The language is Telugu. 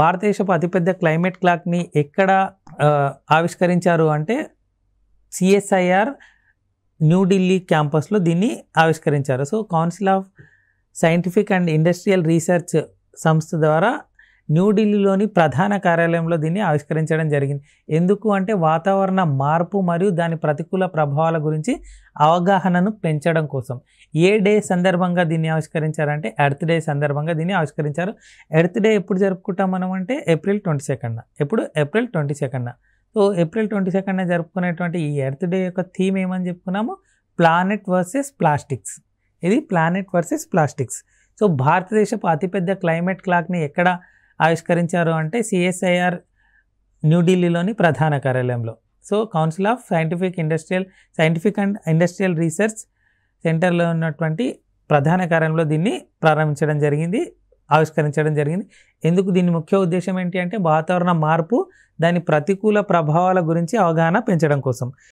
భారతదేశపు అతిపెద్ద క్లైమేట్ క్లాక్ని ఎక్కడ ఆవిష్కరించారు అంటే సిఎస్ఐఆర్ న్యూఢిల్లీ క్యాంపస్లో దీన్ని ఆవిష్కరించారు so council of scientific and industrial research సంస్థ ద్వారా న్యూఢిల్లీలోని ప్రధాన కార్యాలయంలో దీన్ని ఆవిష్కరించడం జరిగింది ఎందుకు అంటే వాతావరణ మార్పు మరియు దాని ప్రతికూల ప్రభావాల గురించి అవగాహనను పెంచడం కోసం ఏ డే సందర్భంగా దీన్ని ఆవిష్కరించారంటే ఎర్త్ డే సందర్భంగా దీన్ని ఆవిష్కరించారు ఎర్త్ డే ఎప్పుడు జరుపుకుంటాం మనం అంటే ఏప్రిల్ ట్వంటీ సెకండ్ ఎప్పుడు April twenty second so April twenty second జరుపుకునేటువంటి ఈ ఎర్త్ డే యొక్క థీమ్ ఏమని చెప్పుకున్నాము ప్లానెట్ వర్సెస్ ప్లాస్టిక్స్ ఇది ప్లానెట్ వర్సెస్ ప్లాస్టిక్స్ సో భారతదేశపు అతిపెద్ద క్లైమేట్ క్లాక్ని ఎక్కడ ఆవిష్కరించారు అంటే సిఎస్ఐఆర్ న్యూఢిల్లీలోని ప్రధాన కార్యాలయంలో so council of scientific industrial scientific and industrial research సెంటర్లో ఉన్నటువంటి ప్రధాన కార్యంలో దీన్ని ప్రారంభించడం జరిగింది ఆవిష్కరించడం జరిగింది ఎందుకు దీని ముఖ్య ఉద్దేశం ఏంటి అంటే వాతావరణ మార్పు దాని ప్రతికూల ప్రభావాల గురించి అవగాహన పెంచడం కోసం